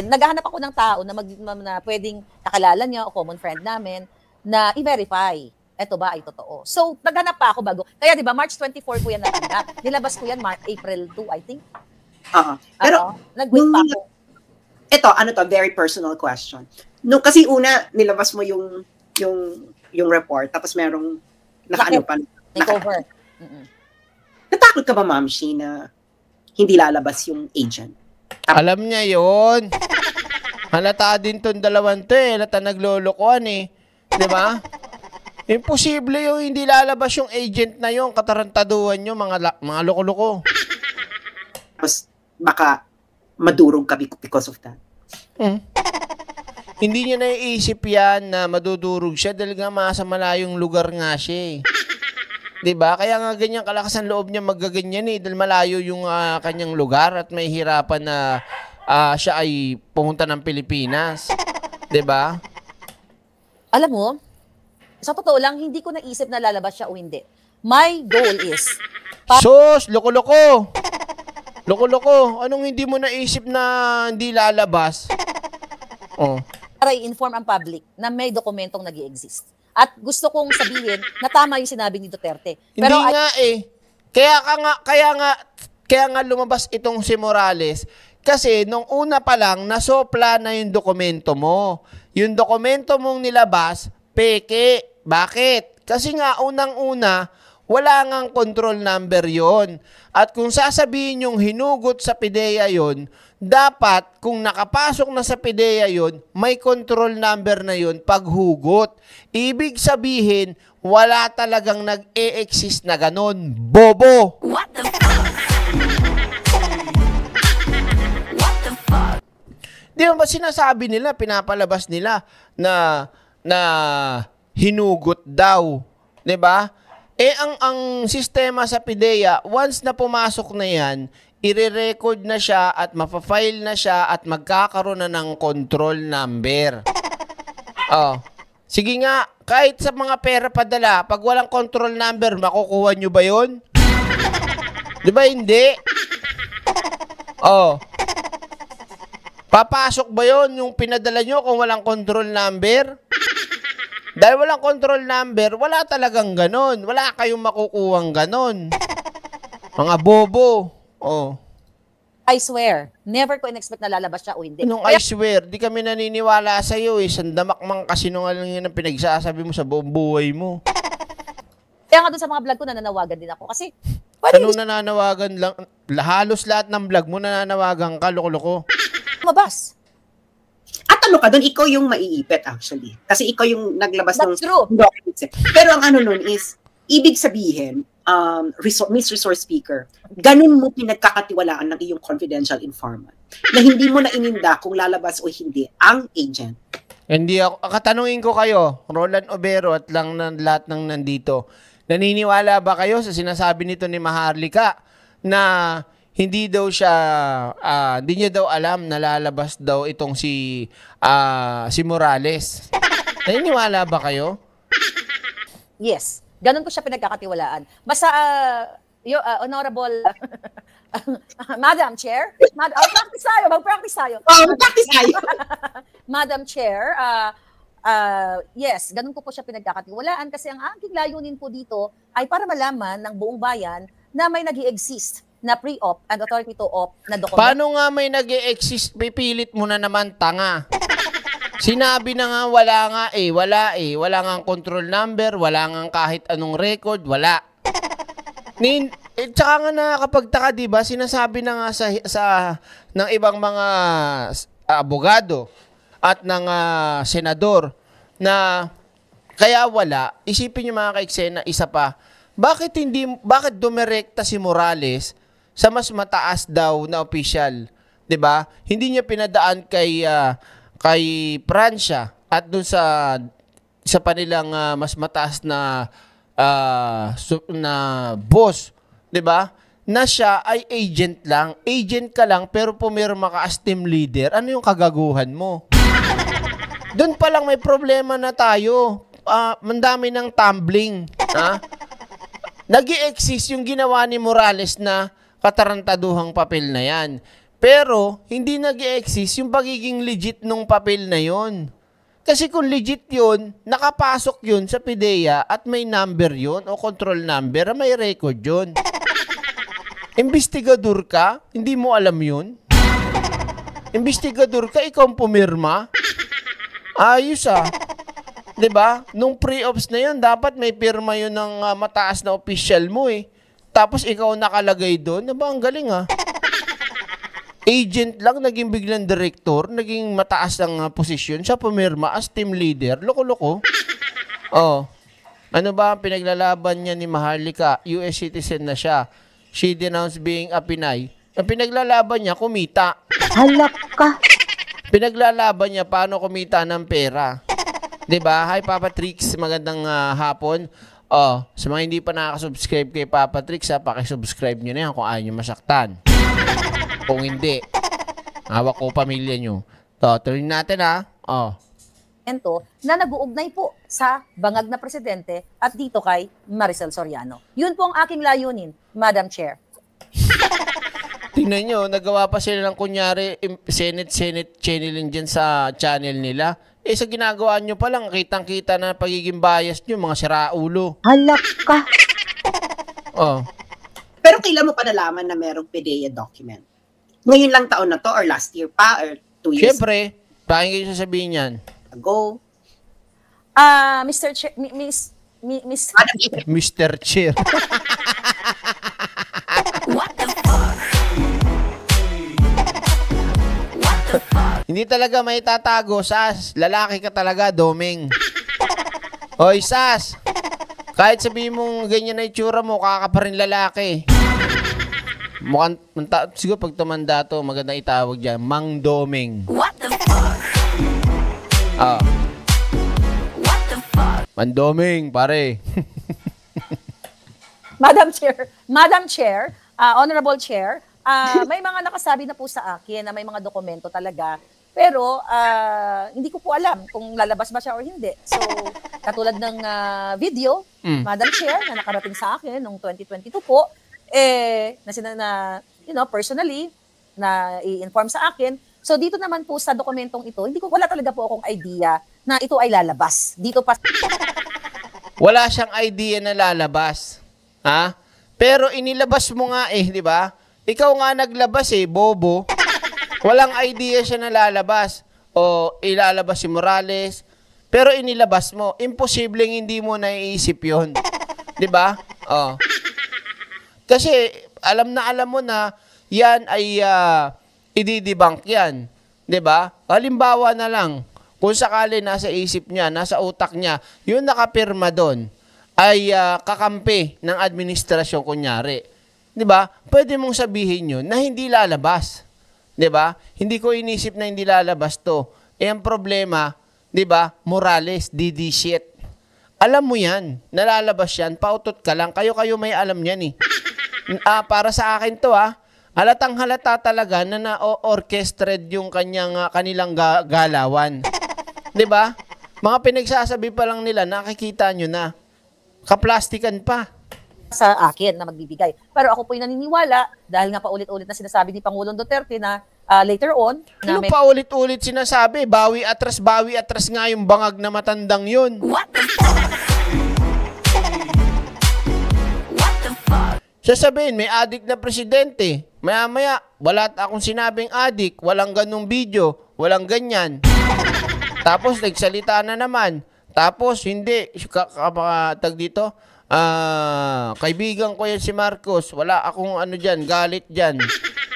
akin, naghahanap ako ng tao na, mag, na pwedeng nakalala niya o common friend namin na i-verify. eto ba ay totoo? So, naghanap pa ako bago. Kaya 'di ba March 24 ko 'yan nahanap. Nilabas ko 'yan March April 2, I think. Oo. Pero uh, nag-wait pa ako. Ito, ano to, very personal question. No, kasi una nilabas mo yung yung yung report tapos merong nakaano pa Takeover. Naka, Natakot ka ba, Ma'am Sheena, hindi lalabas yung agent? Alam niya yon. Halata din tong dalawang to eh. Halata naglolokoan eh. ba? Diba? Imposible yung hindi lalabas yung agent na yon. Katarantaduhan nyo, mga, mga loko-loko. Tapos, baka madurog kami because of that. Hmm. hindi niya naiisip yan na madudurog siya dahil nga masa malayong lugar nga siya eh. 'Di ba? Kaya nga ganyan kalakas ang loob niya magaganyan eh dahil malayo yung uh, kanyang lugar at may hirapan na uh, siya ay pumunta ng Pilipinas. 'Di ba? Alam mo, sa totoo lang hindi ko naisip na lalabas siya o hindi. My goal is Sus, loko-loko. Loko-loko. Anong hindi mo naisip na hindi lalabas? Oh. Para i-inform ang public na may dokumentong nag exist at gusto kong sabihin na tama yung sinabi ni Duterte. Pero Hindi nga eh. Kaya ka nga, kaya nga, kaya nga lumabas itong si Morales. Kasi nung una pa lang, nasopla na yung dokumento mo. Yung dokumento mong nilabas, peke. Bakit? Kasi nga, unang-una, wala ngang control number yon At kung sasabihin yung hinugot sa PIDEA yon dapat kung nakapasok na sa PDEA yon, may control number na yon paghugot. Ibig sabihin, wala talagang nag-e-exist na ganon. Bobo! What the fuck? What the fuck? Di ba sinasabi nila, pinapalabas nila na na hinugot daw, 'di ba? Eh ang ang sistema sa PIDEA, once na pumasok na 'yan, ire-record na siya at mapafile na siya at magkakaroon na ng control number. Oh. Sige nga, kahit sa mga pera padala, pag walang control number, makukuha nyo ba yun? Di ba hindi? Oh. Papasok ba yon yung pinadala nyo kung walang control number? Dahil walang control number, wala talagang ganon. Wala kayong makukuhang ganon. Mga bobo. Oh. I swear, never ko inexpect expect na lalabas siya o hindi. Nung I swear, di kami naniniwala sa iyo eh. Sandamakmang kasinungaling yun ang pinagsasabi mo sa buong buhay mo. Kaya nga doon sa mga vlog ko, nananawagan din ako. Kasi, pwede nananawagan lang? Halos lahat ng vlog mo nananawagan ka, loko-loko. Mabas. At ano ka doon, ikaw yung maiipit actually. Kasi ikaw yung naglabas That's ng... True. Eh. Pero ang ano nun is, ibig sabihin, um, resource, Miss Resource Speaker, ganun mo pinagkakatiwalaan ng iyong confidential informant na hindi mo na ininda kung lalabas o hindi ang agent. Hindi ako. Katanungin ko kayo, Roland Obero at lang ng lahat ng nandito, naniniwala ba kayo sa sinasabi nito ni Maharlika na hindi daw siya uh, hindi niya daw alam na lalabas daw itong si uh, si Morales. Naniniwala ba kayo? Yes. Ganun ko siya pinagkakatiwalaan. Basta, uh, yo, uh, honorable, Madam Chair, Mad- oh, practice tayo, mag-practice tayo. Oh, practice tayo. Madam Chair, uh, uh, yes, ganun ko po siya pinagkakatiwalaan kasi ang aking layunin po dito ay para malaman ng buong bayan na may nag exist na pre-op and authority to op na dokumento. Paano nga may nag exist Pipilit mo na naman, tanga. Sinabi na nga wala nga eh, wala eh. Wala nga control number, wala nga kahit anong record, wala. Nin, eh, tsaka nga nakakapagtaka, di ba? Sinasabi na nga sa, sa ng ibang mga abogado at ng uh, senador na kaya wala, isipin niyo mga kaeksena, isa pa, bakit hindi bakit dumirekta si Morales sa mas mataas daw na official, 'di ba? Hindi niya pinadaan kay uh, kay Pransya at dun sa sa panilang uh, mas mataas na uh, na boss, 'di ba? Na siya ay agent lang, agent ka lang pero po ka as team leader. Ano yung kagaguhan mo? Doon pa lang may problema na tayo. Uh, ah, mandami ng tumbling, ha? Nag-exist yung ginawa ni Morales na katarantaduhang papel na 'yan. Pero, hindi nag exist yung pagiging legit nung papel na yon. Kasi kung legit yon, nakapasok yon sa PIDEA at may number yon o control number, may record yon. Investigador ka, hindi mo alam yon. Investigador ka, ikaw ang pumirma. Ayos ah. 'Di ba? Nung pre-ops na 'yon, dapat may pirma 'yon ng uh, mataas na official mo eh. Tapos ikaw nakalagay doon. Ano ba ang galing ah? agent lang, naging biglang director, naging mataas ang uh, posisyon, siya pumirma as team leader. Loko-loko. oh. Ano ba ang pinaglalaban niya ni Maharlika? US citizen na siya. She denounced being a Pinay. Ang pinaglalaban niya, kumita. Halak ka. Pinaglalaban niya paano kumita ng pera. 'Di ba? Hi Papa Tricks, magandang uh, hapon. Oh, sa mga hindi pa nakaka-subscribe kay Papa Tricks, ha, ah, paki-subscribe niyo na yan kung ayaw niyo masaktan. Kung hindi, hawak ko pamilya nyo. To, tuloy natin ha. Oh. Ento, na nag-uugnay po sa bangag na presidente at dito kay Maricel Soriano. Yun po ang aking layunin, Madam Chair. Tingnan nyo, nagawa pa sila ng kunyari Senate-Senate channeling dyan sa channel nila. Eh sa ginagawa nyo pa lang, kitang-kita na pagiging bias nyo, mga siraulo. Halak ka! oh. Pero kailan mo pa nalaman na merong PDEA document? Ngayon lang taon na to or last year pa or two years? Siyempre, bakit kayo sasabihin niyan? Go. Ah, Mr. Chair, mi- Miss, mi- Miss, Mr. Chair. What the fuck? Hindi talaga may tatago, Sas. Lalaki ka talaga, doming. Hoy, Sas. Kahit sabihin mong ganyan na itsura mo, kaka pa rin lalaki. Mukhang, ta- siguro pag tumanda to, magandang itawag dyan, Mang Doming. What the fuck? Ah. What the fuck? Mang Doming, pare. Madam Chair, Madam Chair, uh, Honorable Chair, uh, may mga nakasabi na po sa akin na may mga dokumento talaga pero uh, hindi ko po alam kung lalabas ba siya or hindi. So, katulad ng uh, video, mm. Madam Chair, na nakarating sa akin noong 2022 po, eh, na, sina, na you know, personally, na i-inform sa akin. So dito naman po sa dokumentong ito, hindi ko wala talaga po akong idea na ito ay lalabas. Dito pa Wala siyang idea na lalabas. Ha? Pero inilabas mo nga eh, di ba? Ikaw nga naglabas eh, bobo. Walang idea siya na lalabas. O ilalabas si Morales. Pero inilabas mo. Imposibleng hindi mo naiisip yon, Di ba? Oh. Kasi alam na alam mo na yan ay uh, ah, ididibunk yan. 'Di ba? Halimbawa na lang, kung sakali nasa isip niya, nasa utak niya, yung nakapirma doon ay uh, kakampi ng administrasyon kunyari. 'Di ba? Pwede mong sabihin yun na hindi lalabas. 'Di ba? Hindi ko inisip na hindi lalabas 'to. Eh ang problema, 'di ba? Morales, DD shit. Alam mo 'yan, nalalabas 'yan, pautot ka lang. Kayo-kayo may alam niyan eh uh, para sa akin to ah, alatang halata talaga na na-orchestrated yung kanyang, uh, kanilang ga- galawan. 'Di ba? Mga pinagsasabi pa lang nila, nakikita nyo na. Kaplastikan pa sa akin na magbibigay. Pero ako po yung naniniwala dahil nga paulit-ulit na sinasabi ni Pangulong Duterte na uh, later on... Na ano may... paulit-ulit sinasabi? Bawi atras, bawi atras nga yung bangag na matandang yun. What? Sasabihin, may adik na presidente. Maya-maya, wala akong sinabing adik, walang ganung video, walang ganyan. Tapos, nagsalita na naman. Tapos, hindi, kakapatag dito, ah, kaibigan ko yan si Marcos, wala akong ano dyan, galit dyan.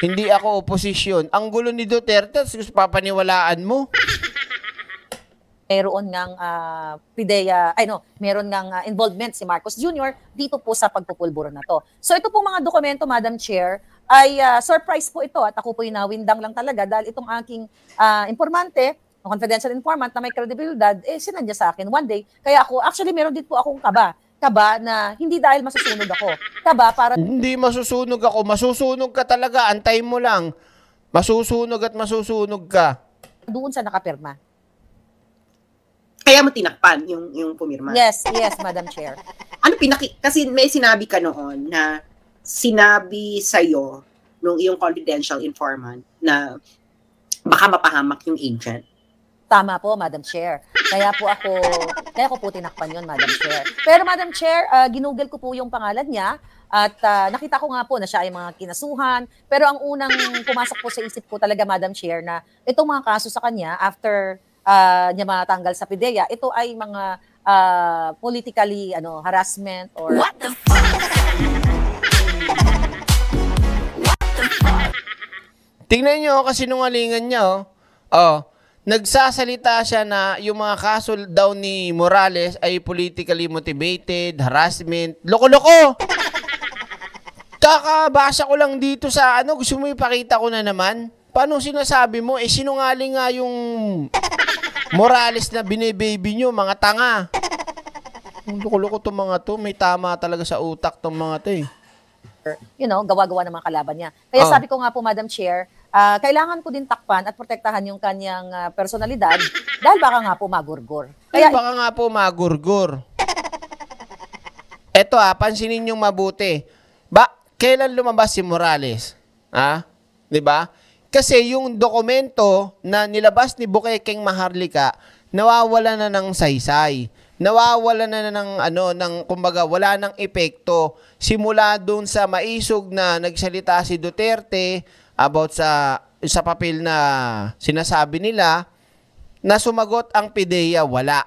Hindi ako oposisyon. Ang gulo ni Duterte, tapos papaniwalaan mo meron ng uh, ah, PIDEA, ay no, meron ng uh, ah, involvement si Marcos Jr. dito po sa pagpupulburo na to. So ito po mga dokumento, Madam Chair, ay uh, surprise po ito at ako po inawindang lang talaga dahil itong aking uh, informante, confidential informant na may credibility, eh sinadya sa akin one day. Kaya ako, actually meron din po akong kaba kaba na hindi dahil masusunog ako. Kaba para... Hindi masusunog ako. Masusunog ka talaga. Antay mo lang. Masusunog at masusunog ka. Doon sa nakapirma kaya mo tinakpan yung yung pumirma. Yes, yes, Madam Chair. ano pinaki kasi may sinabi ka noon na sinabi sa iyo nung iyong confidential informant na baka mapahamak yung agent. Tama po, Madam Chair. Kaya po ako, kaya ko po tinakpan yun, Madam Chair. Pero Madam Chair, uh, ah, ginugol ko po yung pangalan niya at uh, nakita ko nga po na siya ay mga kinasuhan. Pero ang unang pumasok po sa isip ko talaga, Madam Chair, na itong mga kaso sa kanya after uh, niya matanggal sa PIDEA, ito ay mga uh, politically ano harassment or What the fuck? Tingnan niyo oh, kasi nungalingan niya oh. Oh, nagsasalita siya na yung mga kaso daw ni Morales ay politically motivated, harassment, loko-loko. Kakabasa ko lang dito sa ano, gusto mo ipakita ko na naman. Paano sinasabi mo? Eh, sinungaling nga yung Morales na binibaby nyo, mga tanga. Ang loko-loko itong mga to. May tama talaga sa utak tong mga to eh. You know, gawa-gawa ng mga kalaban niya. Kaya oh. sabi ko nga po, Madam Chair, uh, kailangan ko din takpan at protektahan yung kanyang uh, personalidad dahil baka nga po magurgor. Kaya, baka nga po magurgor. Eto ah, pansinin yung mabuti. Ba, kailan lumabas si Morales? Ha? Ah? 'Di ba? Kasi yung dokumento na nilabas ni Bukekeng Maharlika, nawawala na ng saysay. Nawawala na ng ano ng kumbaga wala nang epekto simula doon sa maisog na nagsalita si Duterte about sa sa papel na sinasabi nila na sumagot ang PDEA wala.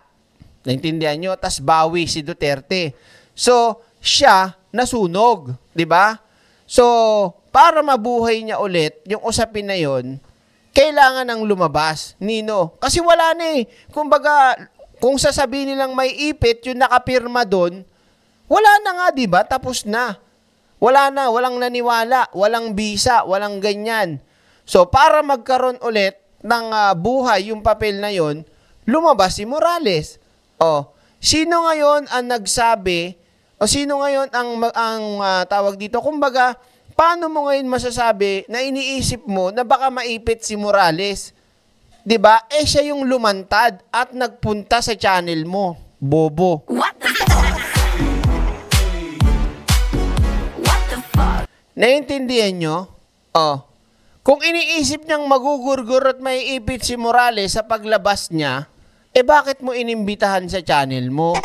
Naintindihan nyo? Tas bawi si Duterte. So, siya nasunog, 'di ba? So, para mabuhay niya ulit yung usapin na yon, kailangan ng lumabas, Nino. Kasi wala na eh. Kumbaga, kung sasabihin nilang may ipit, yung nakapirma doon, wala na nga, di ba? Tapos na. Wala na, walang naniwala, walang bisa, walang ganyan. So, para magkaroon ulit ng uh, buhay yung papel na yon, lumabas si Morales. O, sino ngayon ang nagsabi, o sino ngayon ang, ang uh, tawag dito? Kumbaga, paano mo ngayon masasabi na iniisip mo na baka maipit si Morales? 'Di ba? Eh siya yung lumantad at nagpunta sa channel mo, bobo. What the What the fuck? Naintindihan nyo? Oh. Kung iniisip niyang magugurgur at maiipit si Morales sa paglabas niya, eh bakit mo inimbitahan sa channel mo?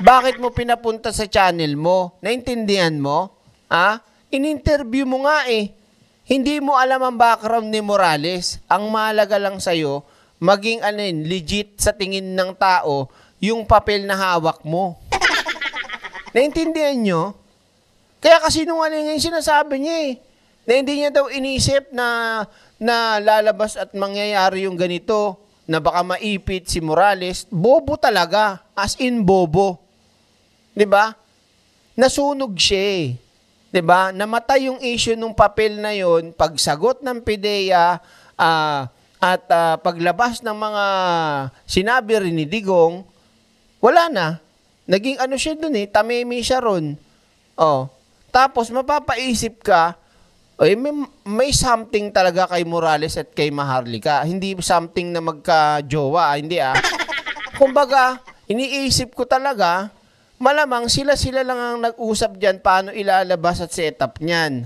bakit mo pinapunta sa channel mo? Naintindihan mo? Ha? in-interview mo nga eh. Hindi mo alam ang background ni Morales. Ang mahalaga lang sa'yo, maging ano yun, legit sa tingin ng tao yung papel na hawak mo. Naintindihan nyo? Kaya kasi nung ano yung sinasabi niya eh, na hindi niya daw inisip na, na lalabas at mangyayari yung ganito, na baka maipit si Morales, bobo talaga, as in bobo. 'Di ba? Nasunog siya eh. 'di ba? Namatay yung issue nung papel na 'yon, pagsagot ng PDEA uh, ah, at uh, paglabas ng mga sinabi rin ni Digong, wala na. Naging ano siya doon eh, tamimi siya ron. Oh. Tapos mapapaisip ka, eh, may, may something talaga kay Morales at kay Maharlika. Hindi something na magka-jowa, ah, hindi ah. Kumbaga, iniisip ko talaga, malamang sila-sila lang ang nag-usap diyan paano ilalabas at setup niyan.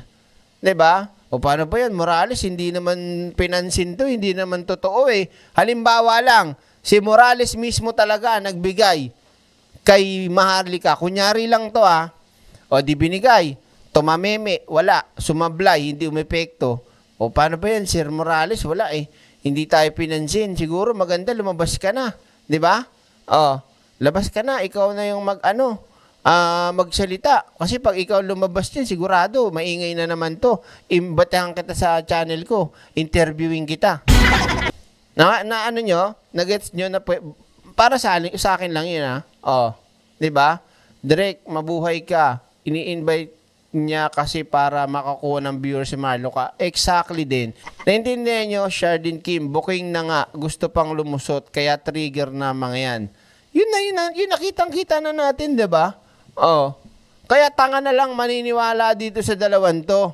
'Di ba? O paano ba 'yan? Morales hindi naman pinansin 'to, hindi naman totoo eh. Halimbawa lang, si Morales mismo talaga nagbigay kay Maharlika. Kunyari lang 'to ah. O di binigay. Tumameme, wala. Sumablay, hindi umepekto. O paano ba 'yan, Sir Morales? Wala eh. Hindi tayo pinansin. Siguro maganda lumabas ka na, 'di ba? Oh labas ka na, ikaw na yung mag ano, uh, magsalita. Kasi pag ikaw lumabas din, sigurado, maingay na naman to. Imbatahan kita sa channel ko, interviewing kita. na, na ano nyo, gets nyo na para sa, sa akin lang yun ha. Ah. Oh, 'di ba? Direk, mabuhay ka. Ini-invite niya kasi para makakuha ng viewers si Marlo Exactly din. Naintindihan nyo, Shardin Kim, booking na nga. Gusto pang lumusot, kaya trigger na mga yan. Yun na, yun na, yun nakitang-kita na natin, di ba? Oh. Kaya tanga na lang maniniwala dito sa dalawan to.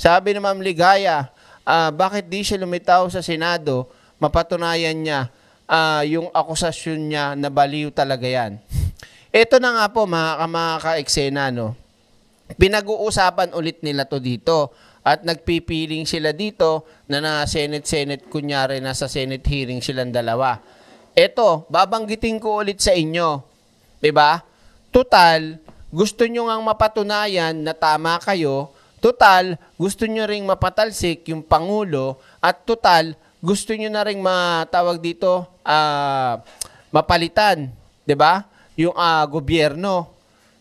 Sabi ni Ma'am Ligaya, uh, bakit di siya lumitaw sa Senado, mapatunayan niya uh, yung akusasyon niya na baliw talaga yan. Ito na nga po mga, mga ka-eksena, no? pinag-uusapan ulit nila to dito at nagpipiling sila dito na na Senate-Senate, kunyari na sa Senate hearing silang dalawa eto, babanggitin ko ulit sa inyo. 'Di ba? Total, gusto nyo ngang mapatunayan na tama kayo. Total, gusto nyo ring mapatalsik yung Pangulo. At total, gusto nyo na ring matawag dito, uh, mapalitan. 'di ba? Yung uh, gobyerno.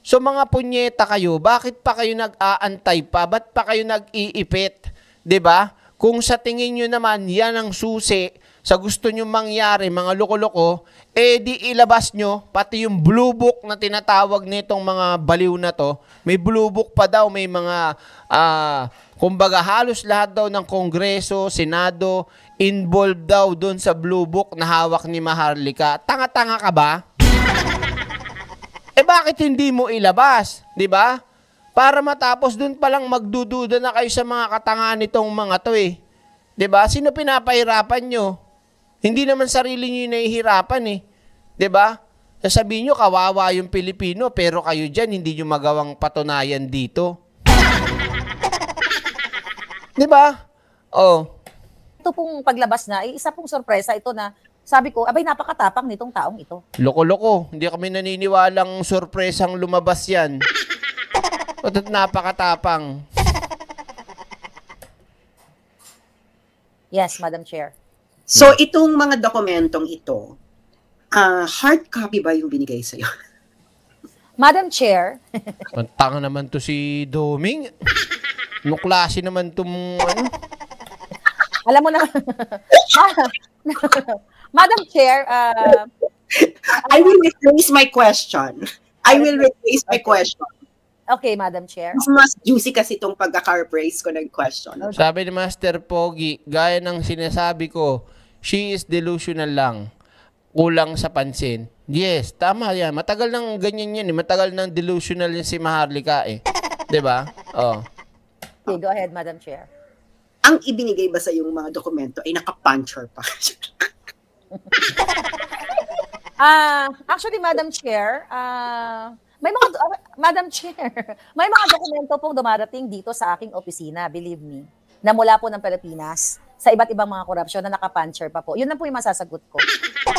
So mga punyeta kayo, bakit pa kayo nag-aantay pa? Ba't pa kayo nag-iipit? 'Di ba? Kung sa tingin niyo naman yan ang susi sa gusto nyo mangyari, mga loko-loko, eh di ilabas nyo, pati yung blue book na tinatawag nitong mga baliw na to, may blue book pa daw, may mga, uh, kumbaga halos lahat daw ng Kongreso, Senado, involved daw doon sa blue book na hawak ni Maharlika. Tanga-tanga ka ba? eh bakit hindi mo ilabas? Di ba? Para matapos doon palang magdududa na kayo sa mga katangahan nitong mga to eh. ba? Sino pinapahirapan nyo? Hindi naman sarili niyo nahihirapan eh. 'Di ba? Sabi niyo kawawa yung Pilipino pero kayo diyan hindi niyo magawang patunayan dito. 'Di ba? Oh. Ito pong paglabas na, eh, isa pong sorpresa ito na sabi ko, abay napakatapang nitong taong ito. Loko-loko, hindi kami naniniwalang sorpresang lumabas 'yan. At napakatapang. Yes, Madam Chair. So hmm. itong mga dokumentong ito, uh, hard copy ba yung binigay sa'yo? Madam Chair. Pantang naman to si Doming. Nung klase naman tong ano. Alam mo na. Madam Chair, uh, I will rephrase my question. I will rephrase my question. Okay, Madam Chair. Mas juicy kasi itong pagka-carb ko ng question. Okay. Sabi ni Master Pogi, gaya ng sinasabi ko, she is delusional lang. Kulang sa pansin. Yes, tama yan. Matagal nang ganyan yan eh. Matagal nang delusional yan si Maharlika eh. ba? Diba? Oh. Okay, go ahead, Madam Chair. Ang ibinigay ba sa yung mga dokumento ay naka pa? Ah, uh, actually Madam Chair, ah uh, may mga uh, Madam Chair, may mga dokumento pong dumarating dito sa aking opisina, believe me, na mula po ng Pilipinas sa iba't ibang mga korupsyon na nakapuncher pa po. Yun lang po yung masasagot ko.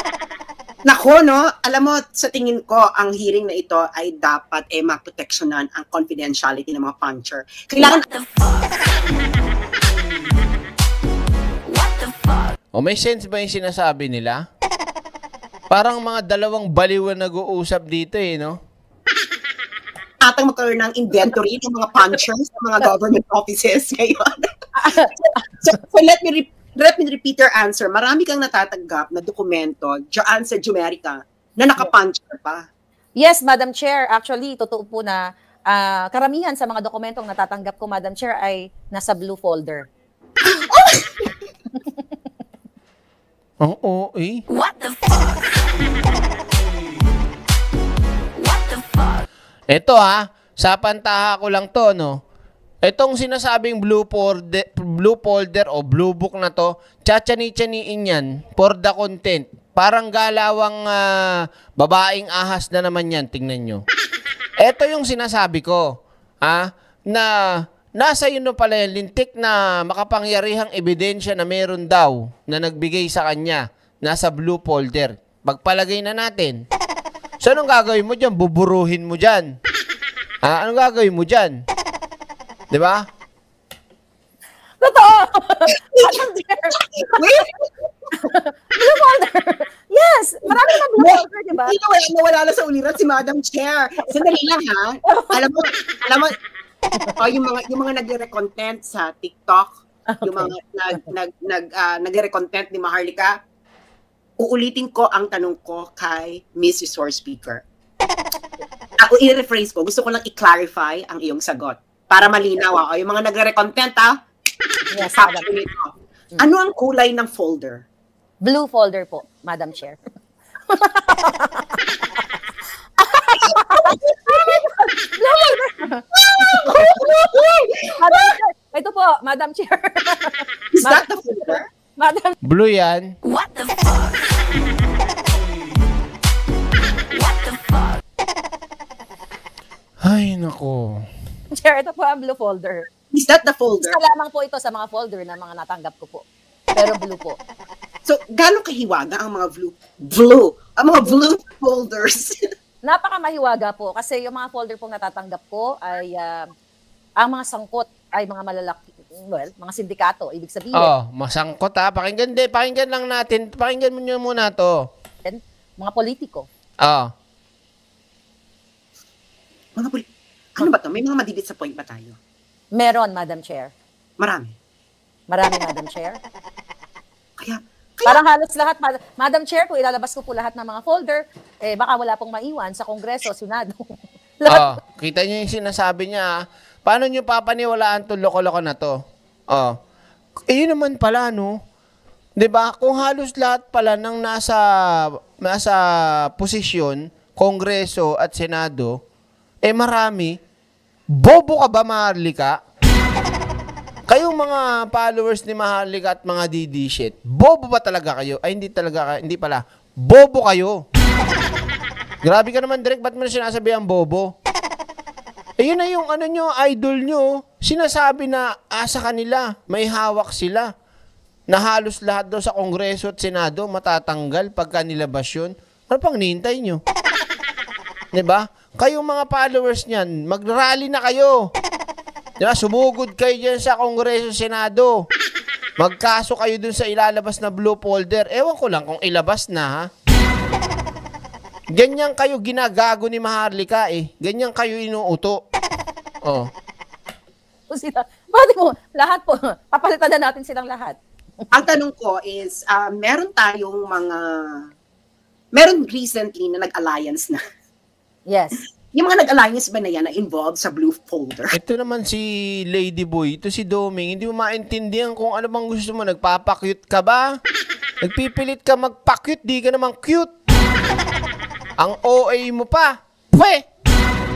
Nako, no? Alam mo, sa tingin ko, ang hearing na ito ay dapat eh maproteksyonan ang confidentiality ng mga puncher. Kailangan... What the fuck? What the fuck? O may sense ba yung sinasabi nila? Parang mga dalawang baliw nag-uusap dito eh, no? Atang magkaroon ng inventory ng mga punchers sa mga government offices ngayon so, so let me re- let me repeat your answer. Marami kang natatanggap na dokumento, Joanne ah, sa Jumerica, na nakapuncher pa. Yes, Madam Chair. Actually, totoo po na uh, karamihan sa mga dokumentong natatanggap ko, Madam Chair, ay nasa blue folder. Oo, oh, oh, eh. What the fuck? What the fuck? Ito ah, sa pantaha ko lang to, no? Itong sinasabing blue folder, blue folder o blue book na to, tsatsani-tsaniin yan for the content. Parang galawang uh, babaeng ahas na naman yan, tingnan nyo. Ito yung sinasabi ko, ha? Ah, na nasa yun na pala yung lintik na makapangyarihang ebidensya na meron daw na nagbigay sa kanya nasa blue folder. Pagpalagay na natin. So, anong gagawin mo dyan? Buburuhin mo dyan. Ah, anong gagawin mo dyan? Di ba? Totoo! Alam, dear. blue Yes, marami na blue collar, di ba? Hindi nawala, nawala na sa ulirat si Madam Chair. Sandali lang ha. Alam mo, alam mo, oh, yung mga yung mga nagre-content sa TikTok, ah, okay. yung mga nag nag nag uh, ah, nagre-content ni Maharlika, uulitin ko ang tanong ko kay Miss Resource Speaker. uh, i-rephrase ko. Gusto ko lang i-clarify ang iyong sagot. Para malinaw ako. Ah. Yung mga nagre-content ah. Yes, mm. ano ang kulay ng folder? Blue folder po, Madam Chair. Madam Ito po, Madam Chair. Is that the folder? Madam Blue yan. What the fuck? What the fuck? Ay, nako. Chair, ito po ang blue folder. Is that the folder? Isa lamang po ito sa mga folder na mga natanggap ko po. Pero blue po. So, gano'ng kahiwaga ang mga blue, blue, ang mga blue folders? Napaka mahiwaga po kasi yung mga folder pong natatanggap ko ay uh, ang mga sangkot ay mga malalaki, well, mga sindikato, ibig sabihin. Oh, masangkot ha. Ah. Pakinggan, de, pakinggan lang natin. Pakinggan mo nyo muna to. Then, mga politiko. Oh. Mga politiko. Ano ba to? May mga sa point ba tayo? Meron, Madam Chair. Marami. Marami, Madam Chair. Kaya, kaya Parang halos lahat, Madam Chair, kung ilalabas ko po lahat ng mga folder, eh, baka wala pong maiwan sa Kongreso, Senado. oh, kita niyo yung sinasabi niya. Ah. Paano niyo papaniwalaan 'tong loko-loko na 'to? Oh. Eh, yun naman pala, no? 'Di ba? Kung halos lahat pala ng nasa nasa posisyon, Kongreso at Senado, eh marami, Bobo ka ba, Maharlika? kayo mga followers ni Maharlika at mga DD shit, bobo ba talaga kayo? Ay, hindi talaga, kayo. hindi pala. Bobo kayo. Grabe ka naman, Direk. Ba't mo na sinasabi ang bobo? Ayun eh, na yung ano nyo, idol nyo. Sinasabi na asa ah, kanila, may hawak sila. Na halos lahat daw sa Kongreso at Senado matatanggal pagka nilabas yun. Ano pang nihintay nyo? ba? Diba? Kayong mga followers niyan, mag-rally na kayo. Diba, sumugod kayo dyan sa Kongreso Senado. Magkaso kayo dun sa ilalabas na blue folder. Ewan ko lang kung ilabas na, ha? Ganyan kayo ginagago ni Maharlika eh. Ganyan kayo inuuto. Oh. O sila, pwede mo, lahat po, papalitan na natin silang lahat. Ang tanong ko is, uh, meron tayong mga, meron recently na nag-alliance na Yes. Yung mga nag-alliance ba na yan na involved sa blue folder? Ito naman si Lady Boy. ito si Doming, hindi mo maintindihan kung ano bang gusto mo. Nagpapakyut ka ba? Nagpipilit ka magpakyut, di ka naman cute. Ang OA mo pa. Pwe!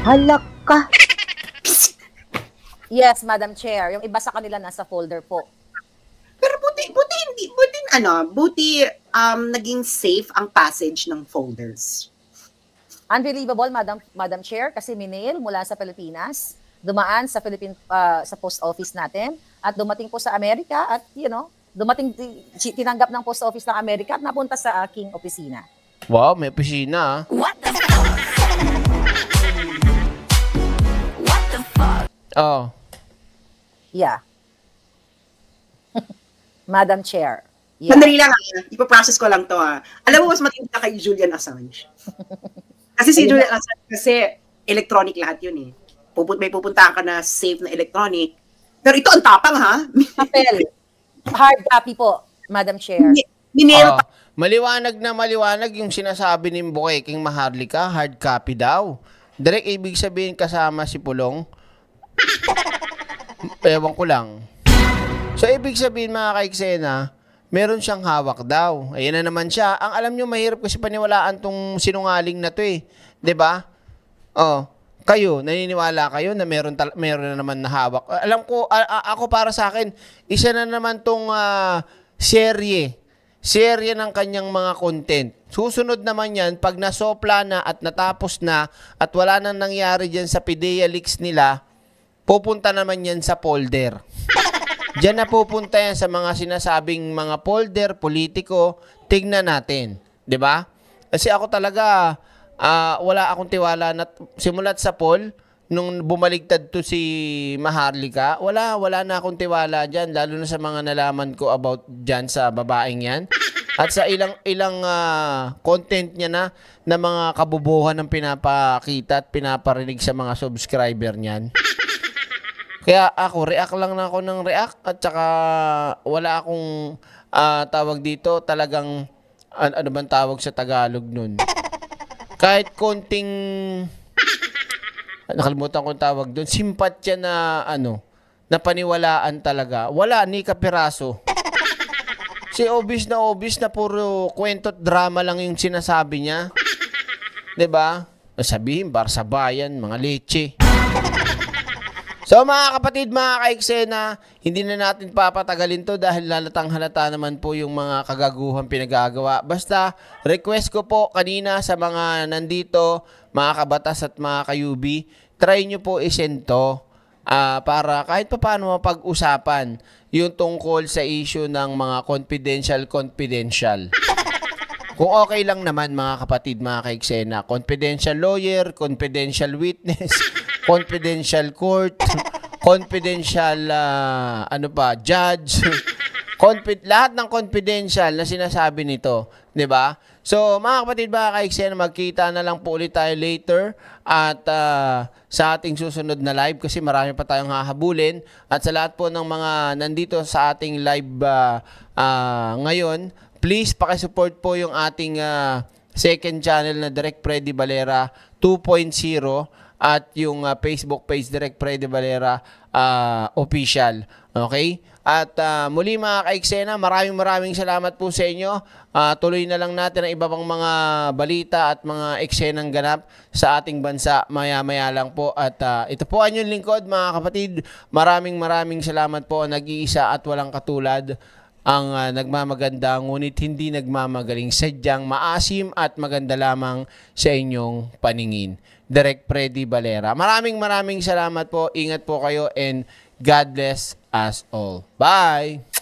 Halak ka. yes, Madam Chair. Yung iba sa kanila nasa folder po. Pero buti, buti, hindi, buti, ano, buti um, naging safe ang passage ng folders. Unbelievable, Madam, Madam Chair, kasi minail mula sa Pilipinas, dumaan sa Philippine uh, sa post office natin at dumating po sa Amerika at you know, dumating tinanggap ng post office ng Amerika at napunta sa aking opisina. Wow, may opisina. Ah. What the fuck? What the fuck? Oh. Yeah. Madam Chair. Yeah. Sandali lang, ah. ipaprocess ko lang to ha. Alam mo, mas matindi kay Julian Assange. Kasi si Julian Assange kasi electronic lahat yun eh. Puput may pupunta ka na safe na electronic. Pero ito ang tapang ha. Papel. Hard copy po, Madam Chair. Minil uh, ah, maliwanag na maliwanag yung sinasabi ni Bukeking Maharlika, hard copy daw. Direk ibig sabihin kasama si Pulong. Ewan ko lang. So ibig sabihin mga kaiksena, meron siyang hawak daw. Ayan na naman siya. Ang alam nyo, mahirap kasi paniwalaan tong sinungaling na to eh. ba? Diba? Oh, kayo, naniniwala kayo na meron, meron na naman na hawak. Ah, alam ko, ako para sa akin, isa na naman tong uh, serye. Serye ng kanyang mga content. Susunod naman yan, pag nasopla na at natapos na at wala nang nangyari dyan sa PIDEA leaks nila, pupunta naman yan sa folder. Diyan na pupunta yan sa mga sinasabing mga folder, politiko. Tignan natin. ba? Diba? Kasi ako talaga, uh, wala akong tiwala na simulat sa poll, nung bumaligtad to si Maharlika, wala, wala na akong tiwala dyan, lalo na sa mga nalaman ko about dyan sa babaeng yan. At sa ilang ilang uh, content niya na na mga kabubuhan ng pinapakita at pinaparinig sa mga subscriber niyan. Kaya ako, react lang na ako ng react at saka wala akong uh, tawag dito talagang an ano bang tawag sa Tagalog nun. Kahit konting ah, nakalimutan ko tawag doon, simpatya na ano, na paniwalaan talaga. Wala ni kapiraso. Si obvious na obvious na puro kwento at drama lang yung sinasabi niya. 'Di ba? Sabihin, bar sa bayan, mga leche. So mga kapatid, mga kaeksena, hindi na natin papatagalin to dahil lalatang halata naman po yung mga kagaguhan pinagagawa. Basta request ko po kanina sa mga nandito, mga kabatas at mga kayubi, try nyo po isend to uh, ah, para kahit pa paano mapag-usapan yung tungkol sa issue ng mga confidential-confidential. Kung okay lang naman mga kapatid, mga kaeksena, confidential lawyer, confidential witness, confidential court, confidential uh, ano pa, judge, confid lahat ng confidential na sinasabi nito, 'di ba? So, mga kapatid, mga kaiksen, magkita na lang po ulit tayo later at uh, sa ating susunod na live kasi marami pa tayong hahabulin. At sa lahat po ng mga nandito sa ating live uh, uh, ngayon, please pakisupport po yung ating uh, second channel na Direct Freddy Valera 2.0 at yung uh, Facebook page Direct Fred Valera uh, official. Okay? At uh, muli mga kaeksena, maraming maraming salamat po sa inyo. Uh, tuloy na lang natin ang iba pang mga balita at mga eksenang ganap sa ating bansa maya-maya lang po. At uh, ito po ang yung lingkod mga kapatid. Maraming maraming salamat po. Nag-iisa at walang katulad ang uh, nagmamaganda ngunit hindi nagmamagaling sadyang maasim at maganda lamang sa inyong paningin. Direk Freddy Valera. Maraming maraming salamat po. Ingat po kayo and God bless us all. Bye!